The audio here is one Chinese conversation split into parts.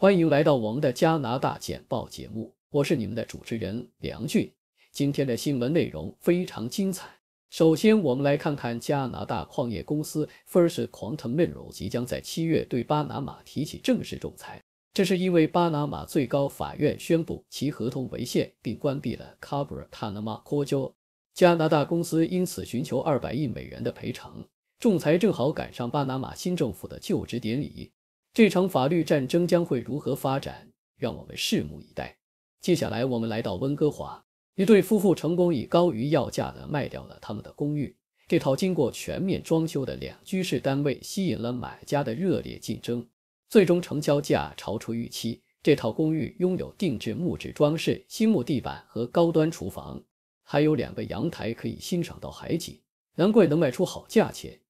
欢迎来到我们的加拿大简报节目，我是你们的主持人梁俊。今天的新闻内容非常精彩。首先，我们来看看加拿大矿业公司 First Quantum e r 腾内 s 即将在七月对巴拿马提起正式仲裁。这是因为巴拿马最高法院宣布其合同违宪，并关闭了 Cobra Panama Co. 加拿大公司因此寻求二百亿美元的赔偿。仲裁正好赶上巴拿马新政府的就职典礼。这场法律战争将会如何发展？让我们拭目以待。接下来，我们来到温哥华，一对夫妇成功以高于要价的卖掉了他们的公寓。这套经过全面装修的两居室单位吸引了买家的热烈竞争，最终成交价超出预期。这套公寓拥有定制木质装饰、新木地板和高端厨房，还有两个阳台可以欣赏到海景，难怪能卖出好价钱。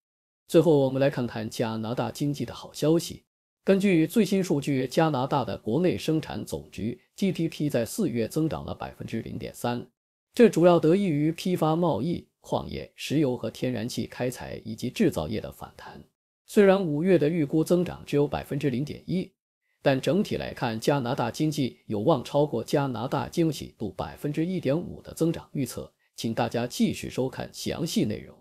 最后，我们来看看加拿大经济的好消息。根据最新数据，加拿大的国内生产总值 GDP 在四月增长了百分之零点三，这主要得益于批发贸易、矿业、石油和天然气开采以及制造业的反弹。虽然五月的预估增长只有百分之零点一，但整体来看，加拿大经济有望超过加拿大惊喜度百分之一点五的增长预测。请大家继续收看详细内容。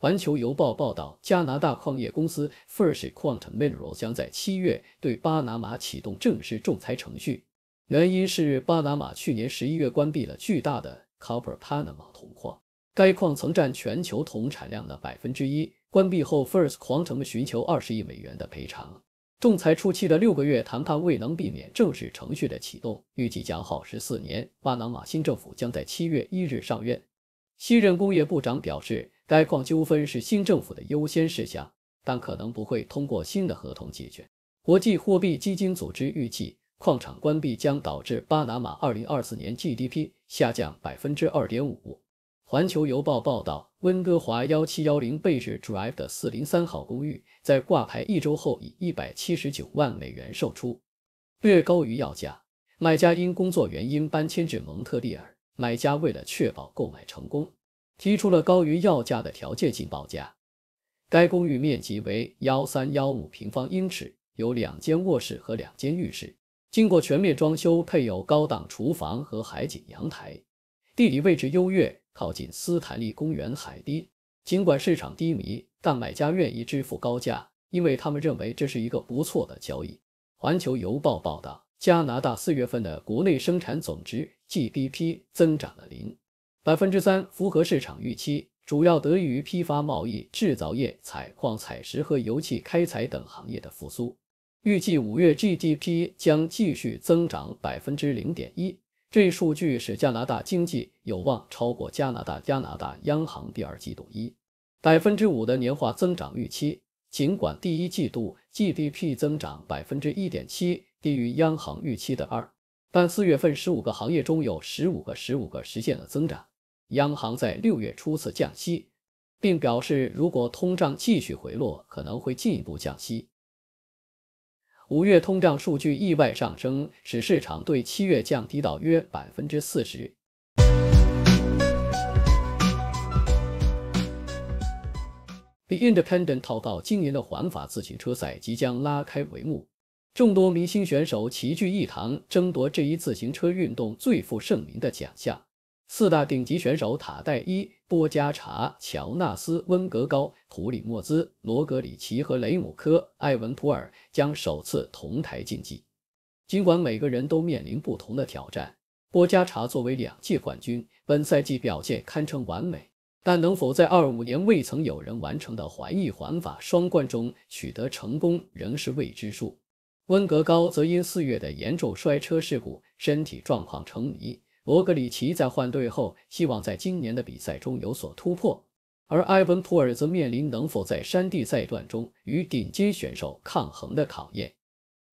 环球邮报报道，加拿大矿业公司 First Quantum m i n e r a l 将在七月对巴拿马启动正式仲裁程序。原因是巴拿马去年十一月关闭了巨大的 Copper Panama 铜矿，该矿曾占全球铜产量的百分之一。关闭后，First Quantum 寻求二十亿美元的赔偿。仲裁初期的六个月谈判未能避免正式程序的启动。预计将耗时四年。巴拿马新政府将在七月一日上任。新任工业部长表示，该矿纠纷是新政府的优先事项，但可能不会通过新的合同解决。国际货币基金组织预计，矿场关闭将导致巴拿马2024年 GDP 下降2.5%。环球邮报报道，温哥华1710 b e Drive 的403号公寓在挂牌一周后以179万美元售出，略高于要价。卖家因工作原因搬迁至蒙特利尔。买家为了确保购买成功，提出了高于要价的条件性报价。该公寓面积为幺三幺五平方英尺，有两间卧室和两间浴室，经过全面装修，配有高档厨房和海景阳台，地理位置优越，靠近斯坦利公园海堤。尽管市场低迷，但买家愿意支付高价，因为他们认为这是一个不错的交易。环球邮报报道，加拿大四月份的国内生产总值。GDP 增长了零百分之三，符合市场预期，主要得益于批发贸易、制造业、采矿采石和油气开采等行业的复苏。预计五月 GDP 将继续增长百分之零点一。这数据使加拿大经济有望超过加拿大加拿大央行第二季度一百分之五的年化增长预期。尽管第一季度 GDP 增长百分之一点七，低于央行预期的二。但四月份，十五个行业中有十五个，十五个实现了增长。央行在六月初次降息，并表示如果通胀继续回落，可能会进一步降息。五月通胀数据意外上升，使市场对七月降低到约百分之四十。The Independent 报到今年的环法自行车赛即将拉开帷幕。众多明星选手齐聚一堂，争夺这一自行车运动最负盛名的奖项。四大顶级选手塔代伊、波加查、乔纳斯、温格高、普里莫兹、罗格里奇和雷姆科、艾文普尔将首次同台竞技。尽管每个人都面临不同的挑战，波加查作为两届冠军，本赛季表现堪称完美，但能否在二五年未曾有人完成的环意环法双冠中取得成功，仍是未知数。温格高则因四月的严重摔车事故，身体状况成谜。博格里奇在换队后，希望在今年的比赛中有所突破。而埃文普尔则面临能否在山地赛段中与顶尖选手抗衡的考验。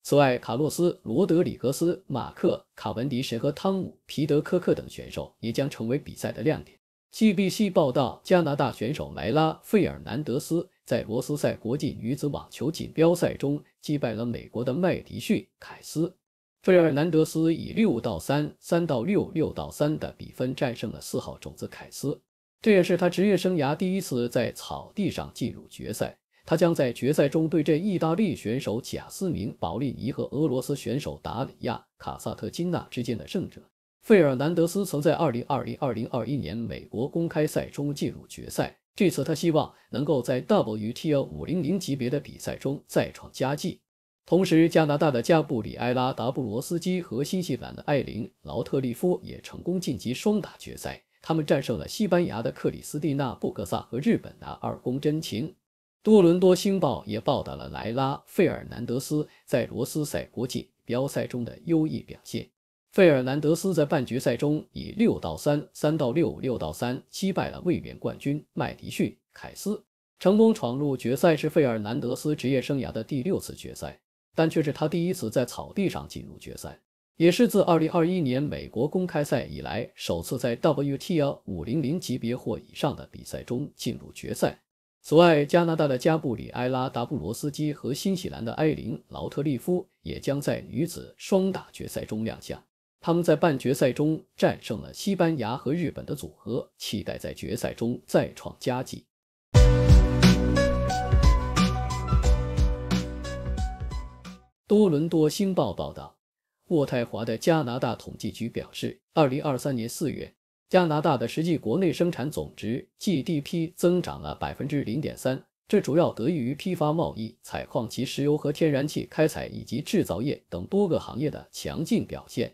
此外，卡洛斯·罗德里格斯、马克·卡文迪什和汤姆·皮德科克等选手也将成为比赛的亮点。g b c 报道，加拿大选手莱拉·费尔南德斯在罗斯赛国际女子网球锦标赛中击败了美国的麦迪逊·凯斯。费尔南德斯以六到三、三到六、六到三的比分战胜了四号种子凯斯，这也是他职业生涯第一次在草地上进入决赛。他将在决赛中对阵意大利选手贾斯明·保利尼和俄罗斯选手达里亚·卡萨特金娜之间的胜者。费尔南德斯曾在2020-2021年美国公开赛中进入决赛，这次他希望能够在 WTA500 级别的比赛中再创佳绩。同时，加拿大的加布里埃拉·达布罗斯基和新西兰的艾琳·劳特利夫也成功晋级双打决赛，他们战胜了西班牙的克里斯蒂娜·布克萨和日本的二宫真晴。多伦多星报也报道了莱拉·费尔南德斯在罗斯赛国际标赛中的优异表现。费尔南德斯在半决赛中以六到三、三到六、六到三击败了卫冕冠军麦迪逊·凯斯，成功闯入决赛。是费尔南德斯职业生涯的第六次决赛，但却是他第一次在草地上进入决赛，也是自2021年美国公开赛以来首次在 WTA 500级别或以上的比赛中进入决赛。此外，加拿大的加布里埃拉·达布罗斯基和新西兰的埃琳·劳特利夫也将在女子双打决赛中亮相。他们在半决赛中战胜了西班牙和日本的组合，期待在决赛中再创佳绩。多伦多星报报道，渥太华的加拿大统计局表示，二零二三年四月，加拿大的实际国内生产总值 GDP 增长了百分之零点三，这主要得益于批发贸易、采矿及石油和天然气开采以及制造业等多个行业的强劲表现。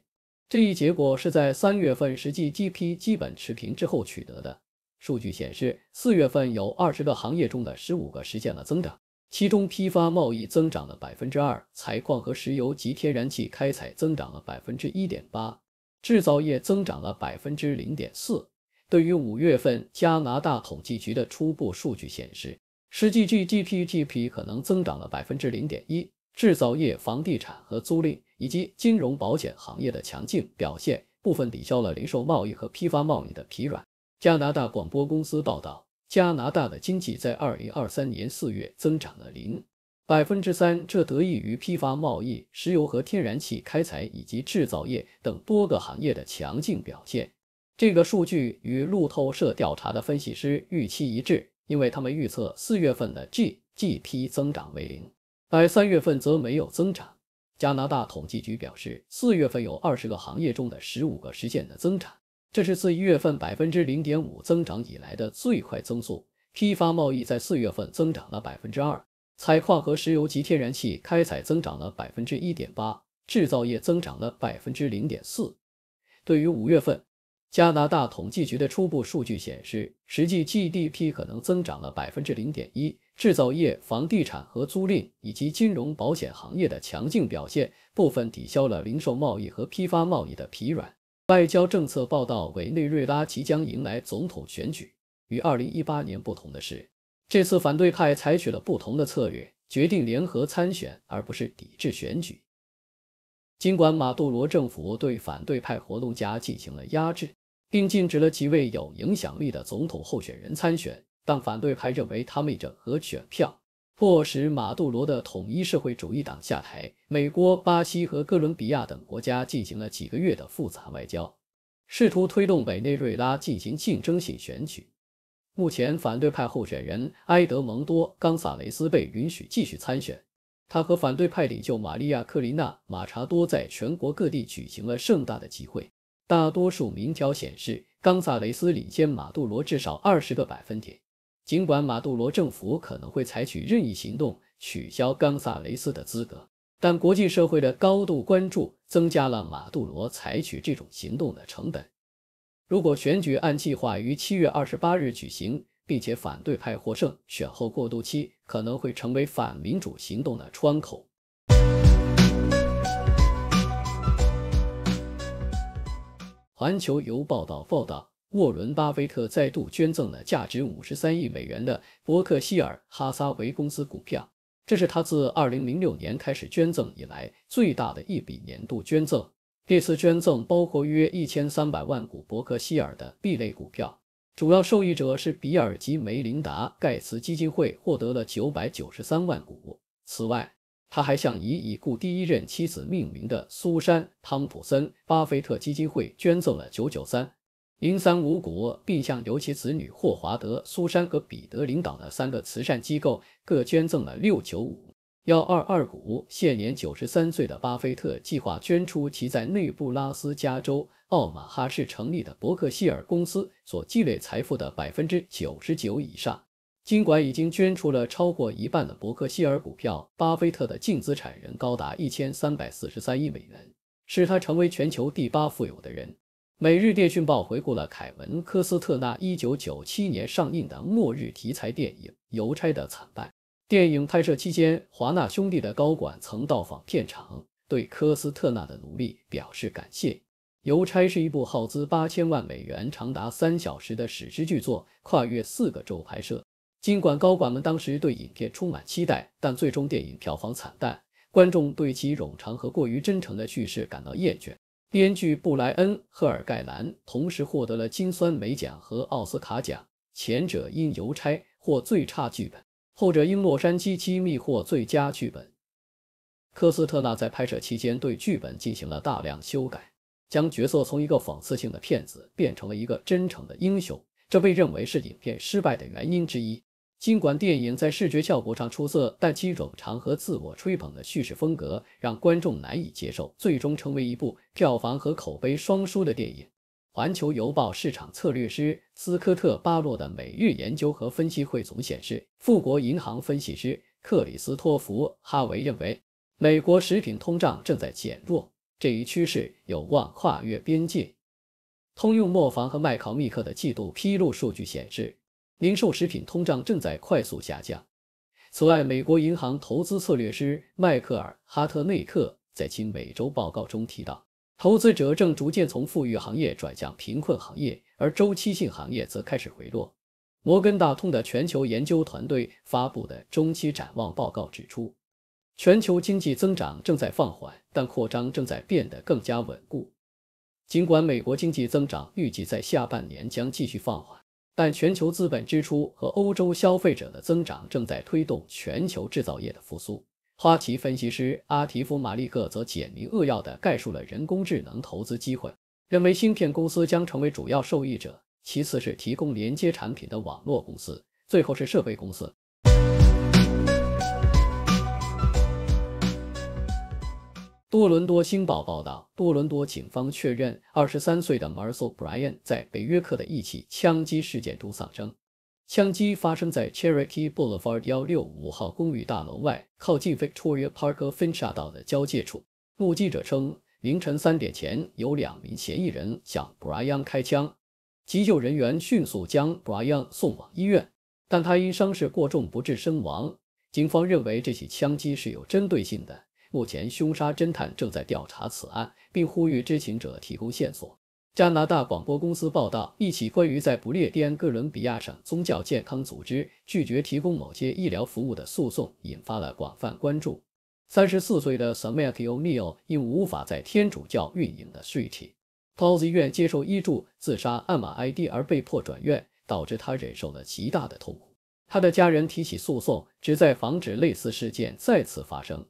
这一结果是在三月份实际 g p 基本持平之后取得的。数据显示，四月份有二十个行业中的十五个实现了增长，其中批发贸易增长了百分之二，采矿和石油及天然气开采增长了百分之一点八，制造业增长了百分之零点四。对于五月份加拿大统计局的初步数据显示，实际 GDP g p 可能增长了百分之零点一。制造业、房地产和租赁以及金融保险行业的强劲表现，部分抵消了零售贸易和批发贸易的疲软。加拿大广播公司报道，加拿大的经济在二零二三年四月增长了零百分之三，这得益于批发贸易、石油和天然气开采以及制造业等多个行业的强劲表现。这个数据与路透社调查的分析师预期一致，因为他们预测四月份的 GDP 增长为零。而三月份则没有增长。加拿大统计局表示，四月份有二十个行业中的十五个实现了增长，这是自一月份百分之零点五增长以来的最快增速。批发贸易在四月份增长了百分之二，采矿和石油及天然气开采增长了百分之一点八，制造业增长了百分之零点四。对于五月份，加拿大统计局的初步数据显示，实际 GDP 可能增长了百分之零点一。制造业、房地产和租赁以及金融保险行业的强劲表现，部分抵消了零售贸易和批发贸易的疲软。外交政策报道，委内瑞拉即将迎来总统选举。与二零一八年不同的是，这次反对派采取了不同的策略，决定联合参选，而不是抵制选举。尽管马杜罗政府对反对派活动家进行了压制。并禁止了几位有影响力的总统候选人参选，但反对派认为他们整合选票，迫使马杜罗的统一社会主义党下台。美国、巴西和哥伦比亚等国家进行了几个月的复杂外交，试图推动委内瑞拉进行竞争性选举。目前，反对派候选人埃德蒙多·冈萨雷斯被允许继续参选，他和反对派领袖玛利亚·克琳娜·马查多在全国各地举行了盛大的集会。大多数民调显示，冈萨雷斯领先马杜罗至少二十个百分点。尽管马杜罗政府可能会采取任意行动取消冈萨雷斯的资格，但国际社会的高度关注增加了马杜罗采取这种行动的成本。如果选举按计划于七月二十八日举行，并且反对派获胜，选后过渡期可能会成为反民主行动的窗口。《环球邮报》道报道，沃伦·巴菲特再度捐赠了价值五十三亿美元的伯克希尔·哈撒韦公司股票，这是他自二零零六年开始捐赠以来最大的一笔年度捐赠。这次捐赠包括约一千三百万股伯克希尔的 B 类股票，主要受益者是比尔及梅琳达·盖茨基金会，获得了九百九十三万股。此外，他还向以已故第一任妻子命名的苏珊·汤普森·巴菲特基金会捐赠了九九三零三五股，并向由其子女霍华德、苏珊和彼得领导的三个慈善机构各捐赠了六九五幺二二股。现年九十三岁的巴菲特计划捐出其在内布拉斯加州奥马哈市成立的伯克希尔公司所积累财富的百分之九十九以上。尽管已经捐出了超过一半的伯克希尔股票，巴菲特的净资产仍高达一千三百四十三亿美元，使他成为全球第八富有的人。《每日电讯报》回顾了凯文·科斯特纳1997年上映的末日题材电影《邮差》的惨败。电影拍摄期间，华纳兄弟的高管曾到访片场，对科斯特纳的努力表示感谢。《邮差》是一部耗资八千万美元、长达三小时的史诗巨作，跨越四个州拍摄。尽管高管们当时对影片充满期待，但最终电影票房惨淡，观众对其冗长和过于真诚的叙事感到厌倦。编剧布莱恩·赫尔盖兰同时获得了金酸梅奖和奥斯卡奖，前者因《邮差》获最差剧本，后者因《洛杉矶机密》获最佳剧本。科斯特纳在拍摄期间对剧本进行了大量修改，将角色从一个讽刺性的骗子变成了一个真诚的英雄，这被认为是影片失败的原因之一。尽管电影在视觉效果上出色，但其冗长和自我吹捧的叙事风格让观众难以接受，最终成为一部票房和口碑双输的电影。环球邮报市场策略师斯科特巴洛的每日研究和分析汇总显示，富国银行分析师克里斯托弗哈维认为，美国食品通胀正在减弱，这一趋势有望跨越边界。通用磨坊和麦考密克的季度披露数据显示。零售食品通胀正在快速下降。此外，美国银行投资策略师迈克尔·哈特内克在其每周报告中提到，投资者正逐渐从富裕行业转向贫困行业，而周期性行业则开始回落。摩根大通的全球研究团队发布的中期展望报告指出，全球经济增长正在放缓，但扩张正在变得更加稳固。尽管美国经济增长预计在下半年将继续放缓。但全球资本支出和欧洲消费者的增长正在推动全球制造业的复苏。花旗分析师阿提夫·马利克则简明扼要地概述了人工智能投资机会，认为芯片公司将成为主要受益者，其次是提供连接产品的网络公司，最后是设备公司。多伦多星报报道，多伦多警方确认，二十三岁的 Marcel Bryan 在北约克的一起枪击事件中丧生。枪击发生在 Cherokee Boulevard 幺六五号公寓大楼外，靠近 Victoria Park Finch 道的交界处。目击者称，凌晨三点前有两名嫌疑人向 Bryan 开枪，急救人员迅速将 Bryan 送往医院，但他因伤势过重不治身亡。警方认为这起枪击是有针对性的。目前，凶杀侦探正在调查此案，并呼吁知情者提供线索。加拿大广播公司报道，一起关于在不列颠哥伦比亚省宗教健康组织拒绝提供某些医疗服务的诉讼引发了广泛关注。三十四岁的 s a m t e o n e i l 因无法在天主教运营的 St. Paul's 医院接受医助自杀案码 ID 而被迫转院，导致他忍受了极大的痛苦。他的家人提起诉讼，旨在防止类似事件再次发生。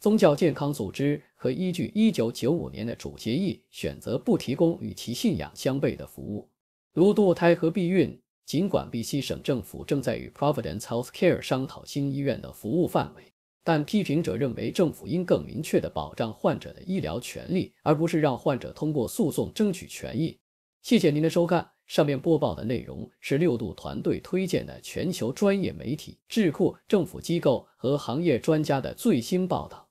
宗教健康组织和依据1995年的主协议选择不提供与其信仰相悖的服务，如堕胎和避孕。尽管 BC 省政府正在与 Providence Health Care 商讨新医院的服务范围，但批评者认为政府应更明确地保障患者的医疗权利，而不是让患者通过诉讼争取权益。谢谢您的收看。上面播报的内容是六度团队推荐的全球专业媒体、智库、政府机构和行业专家的最新报道。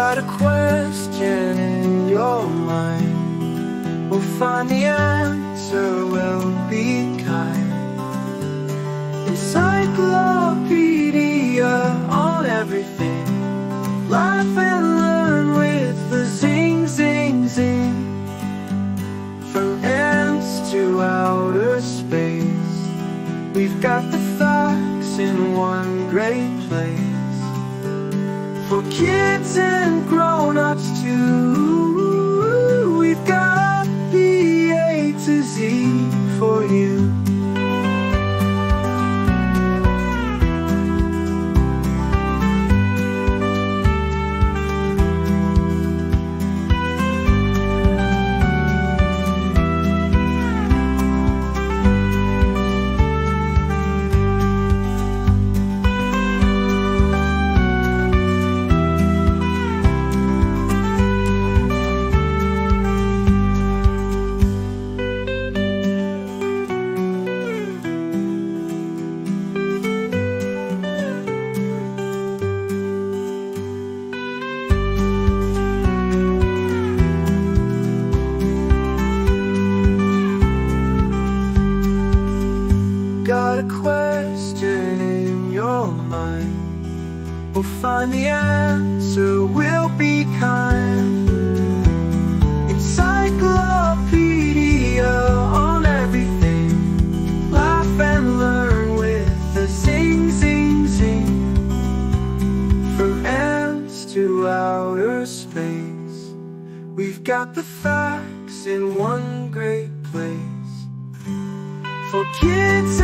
got a question in your mind We'll find the answer, we'll be kind Encyclopedia on everything Laugh and learn with the zing, zing, zing From ants to outer space We've got the facts in one great kids and grown-ups too. Kids